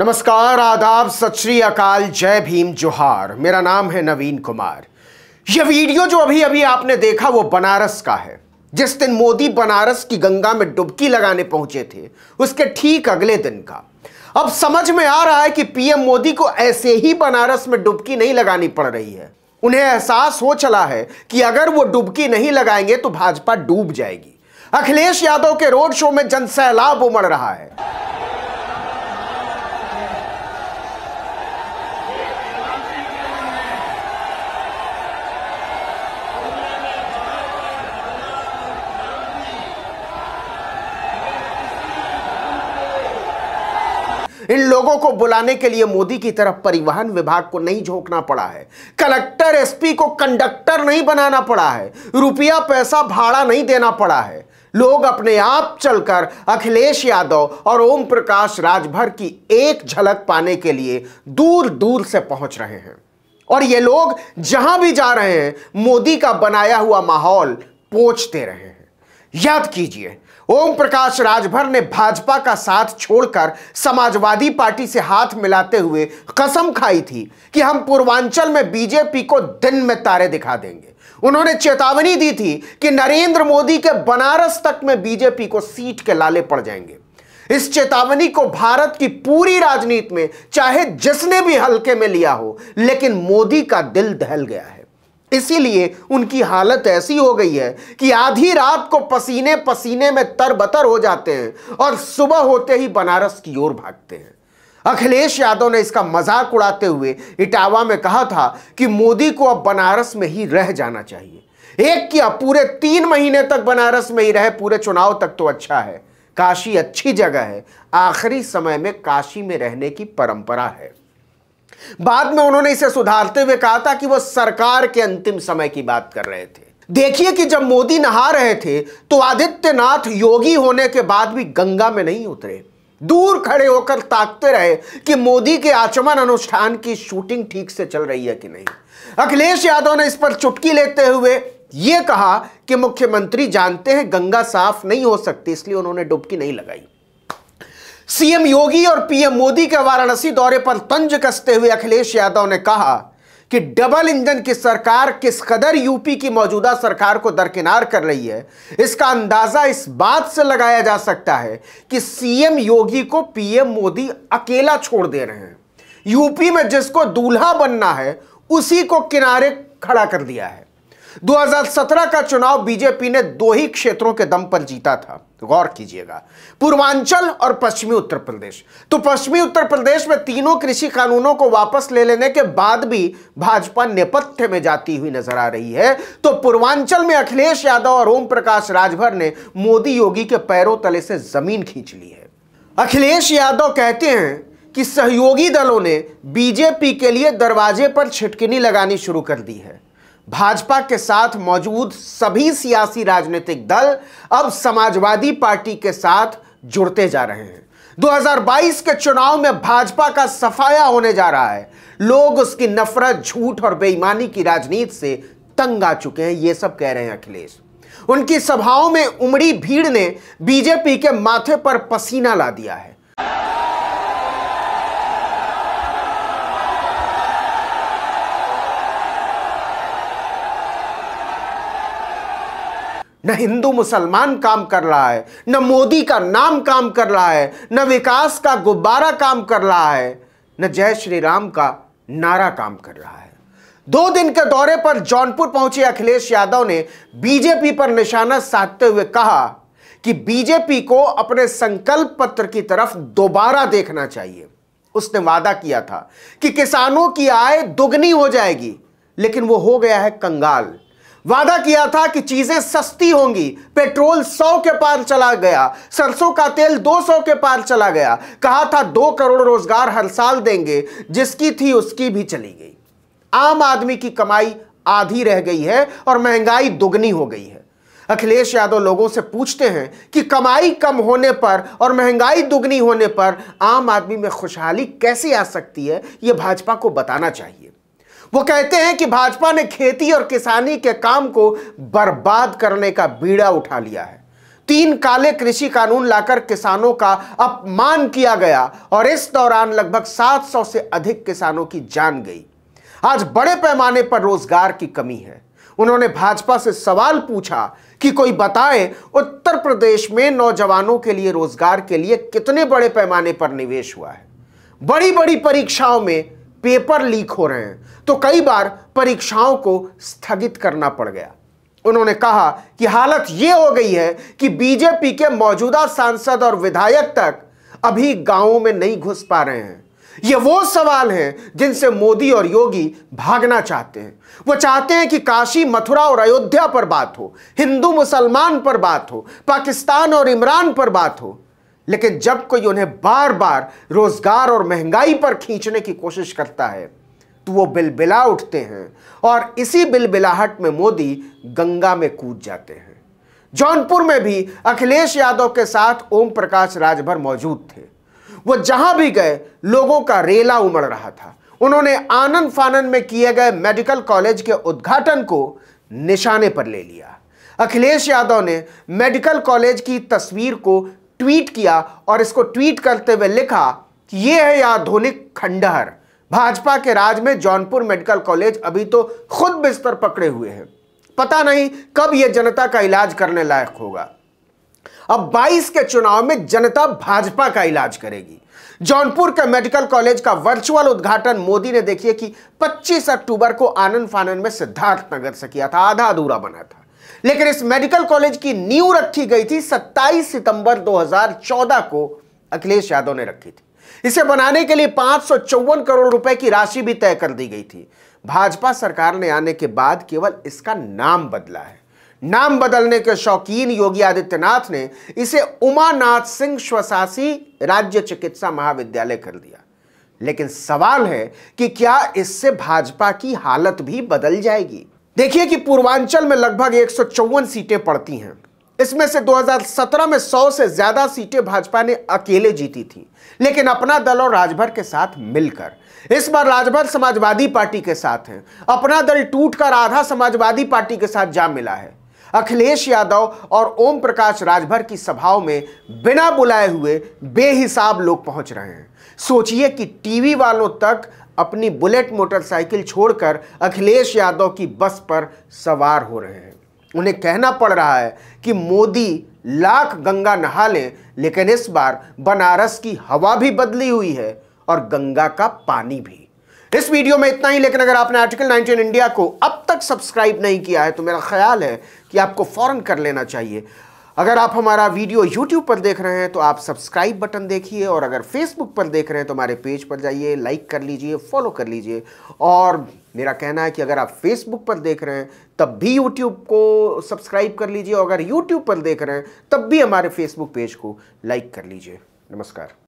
नमस्कार आदाब सत श्री अकाल जय भीम जोहार मेरा नाम है नवीन कुमार यह वीडियो जो अभी अभी आपने देखा वो बनारस का है जिस दिन मोदी बनारस की गंगा में डुबकी लगाने पहुंचे थे उसके ठीक अगले दिन का अब समझ में आ रहा है कि पीएम मोदी को ऐसे ही बनारस में डुबकी नहीं लगानी पड़ रही है उन्हें एहसास हो चला है कि अगर वो डुबकी नहीं लगाएंगे तो भाजपा डूब जाएगी अखिलेश यादव के रोड शो में जनसैलाब उमड़ रहा है इन लोगों को बुलाने के लिए मोदी की तरफ परिवहन विभाग को नहीं झोंकना पड़ा है कलेक्टर एसपी को कंडक्टर नहीं बनाना पड़ा है रुपया पैसा भाड़ा नहीं देना पड़ा है लोग अपने आप चलकर अखिलेश यादव और ओम प्रकाश राजभर की एक झलक पाने के लिए दूर दूर से पहुंच रहे हैं और ये लोग जहां भी जा रहे हैं मोदी का बनाया हुआ माहौल पोचते रहे हैं याद कीजिए ओम प्रकाश राजभर ने भाजपा का साथ छोड़कर समाजवादी पार्टी से हाथ मिलाते हुए कसम खाई थी कि हम पूर्वांचल में बीजेपी को दिन में तारे दिखा देंगे उन्होंने चेतावनी दी थी कि नरेंद्र मोदी के बनारस तक में बीजेपी को सीट के लाले पड़ जाएंगे इस चेतावनी को भारत की पूरी राजनीति में चाहे जिसने भी हल्के में लिया हो लेकिन मोदी का दिल दहल गया है इसीलिए उनकी हालत ऐसी हो गई है कि आधी रात को पसीने पसीने में तरबतर हो जाते हैं और सुबह होते ही बनारस की ओर भागते हैं अखिलेश यादव ने इसका मजाक उड़ाते हुए इटावा में कहा था कि मोदी को अब बनारस में ही रह जाना चाहिए एक क्या पूरे तीन महीने तक बनारस में ही रहे पूरे चुनाव तक तो अच्छा है काशी अच्छी जगह है आखिरी समय में काशी में रहने की परंपरा है बाद में उन्होंने इसे सुधारते हुए कहा था कि वह सरकार के अंतिम समय की बात कर रहे थे देखिए कि जब मोदी नहा रहे थे तो आदित्यनाथ योगी होने के बाद भी गंगा में नहीं उतरे दूर खड़े होकर ताकते रहे कि मोदी के आचमन अनुष्ठान की शूटिंग ठीक से चल रही है कि नहीं अखिलेश यादव ने इस पर चुटकी लेते हुए यह कहा कि मुख्यमंत्री जानते हैं गंगा साफ नहीं हो सकती इसलिए उन्होंने डुबकी नहीं लगाई सीएम योगी और पीएम मोदी के वाराणसी दौरे पर तंज कसते हुए अखिलेश यादव ने कहा कि डबल इंजन की सरकार किस कदर यूपी की मौजूदा सरकार को दरकिनार कर रही है इसका अंदाजा इस बात से लगाया जा सकता है कि सीएम योगी को पीएम मोदी अकेला छोड़ दे रहे हैं यूपी में जिसको दूल्हा बनना है उसी को किनारे खड़ा कर दिया है 2017 का चुनाव बीजेपी ने दो ही क्षेत्रों के दम पर जीता था गौर कीजिएगा पूर्वांचल और पश्चिमी उत्तर प्रदेश तो पश्चिमी उत्तर प्रदेश में तीनों कृषि कानूनों को वापस ले लेने के बाद भी भाजपा नेपथ्य में जाती हुई नजर आ रही है तो पूर्वांचल में अखिलेश यादव और ओम प्रकाश राजभर ने मोदी योगी के पैरों तले से जमीन खींच ली है अखिलेश यादव कहते हैं कि सहयोगी दलों ने बीजेपी के लिए दरवाजे पर छिटकिनी लगानी शुरू कर दी है भाजपा के साथ मौजूद सभी सियासी राजनीतिक दल अब समाजवादी पार्टी के साथ जुड़ते जा रहे हैं 2022 के चुनाव में भाजपा का सफाया होने जा रहा है लोग उसकी नफरत झूठ और बेईमानी की राजनीति से तंग आ चुके हैं ये सब कह रहे हैं अखिलेश उनकी सभाओं में उमड़ी भीड़ ने बीजेपी के माथे पर पसीना ला दिया है न हिंदू मुसलमान काम कर रहा है न मोदी का नाम काम कर रहा है न विकास का गुब्बारा काम कर रहा है न जय श्री राम का नारा काम कर रहा है दो दिन के दौरे पर जौनपुर पहुंचे अखिलेश यादव ने बीजेपी पर निशाना साधते हुए कहा कि बीजेपी को अपने संकल्प पत्र की तरफ दोबारा देखना चाहिए उसने वादा किया था कि किसानों की आय दुगनी हो जाएगी लेकिन वो हो गया है कंगाल वादा किया था कि चीजें सस्ती होंगी पेट्रोल 100 के पार चला गया सरसों का तेल 200 के पार चला गया कहा था दो करोड़ रोजगार हर साल देंगे जिसकी थी उसकी भी चली गई आम आदमी की कमाई आधी रह गई है और महंगाई दुगनी हो गई है अखिलेश यादव लोगों से पूछते हैं कि कमाई कम होने पर और महंगाई दुगनी होने पर आम आदमी में खुशहाली कैसे आ सकती है यह भाजपा को बताना चाहिए वो कहते हैं कि भाजपा ने खेती और किसानी के काम को बर्बाद करने का बीड़ा उठा लिया है तीन काले कृषि कानून लाकर किसानों का अपमान किया गया और इस दौरान लगभग 700 से अधिक किसानों की जान गई आज बड़े पैमाने पर रोजगार की कमी है उन्होंने भाजपा से सवाल पूछा कि कोई बताए उत्तर प्रदेश में नौजवानों के लिए रोजगार के लिए कितने बड़े पैमाने पर निवेश हुआ है बड़ी बड़ी परीक्षाओं में पेपर लीक हो रहे हैं तो कई बार परीक्षाओं को स्थगित करना पड़ गया उन्होंने कहा कि हालत यह हो गई है कि बीजेपी के मौजूदा सांसद और विधायक तक अभी गांवों में नहीं घुस पा रहे हैं ये वो सवाल हैं जिनसे मोदी और योगी भागना चाहते हैं वो चाहते हैं कि काशी मथुरा और अयोध्या पर बात हो हिंदू मुसलमान पर बात हो पाकिस्तान और इमरान पर बात हो लेकिन जब कोई उन्हें बार बार रोजगार और महंगाई पर खींचने की कोशिश करता है तो वो बिलबिला उठते हैं और इसी बिलबिलाहट में मोदी गंगा में कूद जाते हैं जौनपुर में भी अखिलेश यादव के साथ ओम प्रकाश राजभर मौजूद थे वो जहां भी गए लोगों का रेला उमड़ रहा था उन्होंने आनंद फानंद में किए गए मेडिकल कॉलेज के उद्घाटन को निशाने पर ले लिया अखिलेश यादव ने मेडिकल कॉलेज की तस्वीर को ट्वीट किया और इसको ट्वीट करते हुए लिखा कि ये है आधुनिक खंडहर भाजपा के राज में जौनपुर मेडिकल कॉलेज अभी तो खुद बिस्तर पकड़े हुए हैं पता नहीं कब यह जनता का इलाज करने लायक होगा अब 22 के चुनाव में जनता भाजपा का इलाज करेगी जौनपुर के मेडिकल कॉलेज का वर्चुअल उद्घाटन मोदी ने देखिए कि 25 अक्टूबर को आनंद फानंद में सिद्धार्थ नगर से किया था आधा अधूरा बना था लेकिन इस मेडिकल कॉलेज की नींव रखी गई थी 27 सितंबर 2014 को अखिलेश यादव ने रखी थी इसे बनाने के लिए पांच करोड़ रुपए की राशि भी तय कर दी गई थी भाजपा सरकार ने आने के बाद केवल इसका नाम बदला है नाम बदलने के शौकीन योगी आदित्यनाथ ने इसे उमानाथ सिंह स्वशासी राज्य चिकित्सा महाविद्यालय कर दिया लेकिन सवाल है कि क्या इससे भाजपा की हालत भी बदल जाएगी देखिए कि पूर्वांचल में लगभग एक सीटें पड़ती हैं इसमें से 2017 में 100 से ज्यादा सीटें भाजपा ने अकेले जीती थी लेकिन अपना दल और राजभर के साथ मिलकर इस बार राजभर समाजवादी पार्टी के साथ है अपना दल टूटकर आधा समाजवादी पार्टी के साथ जा मिला है अखिलेश यादव और ओम प्रकाश राजभर की सभाओं में बिना बुलाए हुए बेहिसाब लोग पहुंच रहे हैं सोचिए कि टीवी वालों तक अपनी बुलेट मोटरसाइकिल छोड़कर अखिलेश यादव की बस पर सवार हो रहे हैं उन्हें कहना पड़ रहा है कि मोदी लाख गंगा नहा लें लेकिन इस बार बनारस की हवा भी बदली हुई है और गंगा का पानी भी इस वीडियो में इतना ही लेकिन अगर आपने आर्टिकल 19 इंडिया को अब तक सब्सक्राइब नहीं किया है तो मेरा ख्याल है कि आपको फौरन कर लेना चाहिए अगर आप हमारा वीडियो यूट्यूब पर देख रहे हैं तो आप सब्सक्राइब बटन देखिए और अगर फेसबुक पर देख रहे हैं तो हमारे पेज पर जाइए लाइक कर लीजिए फॉलो कर लीजिए और मेरा कहना है कि अगर आप फेसबुक पर देख रहे हैं तब भी यूट्यूब को सब्सक्राइब कर लीजिए और अगर यूट्यूब पर देख रहे हैं तब भी हमारे फेसबुक पेज को लाइक कर लीजिए नमस्कार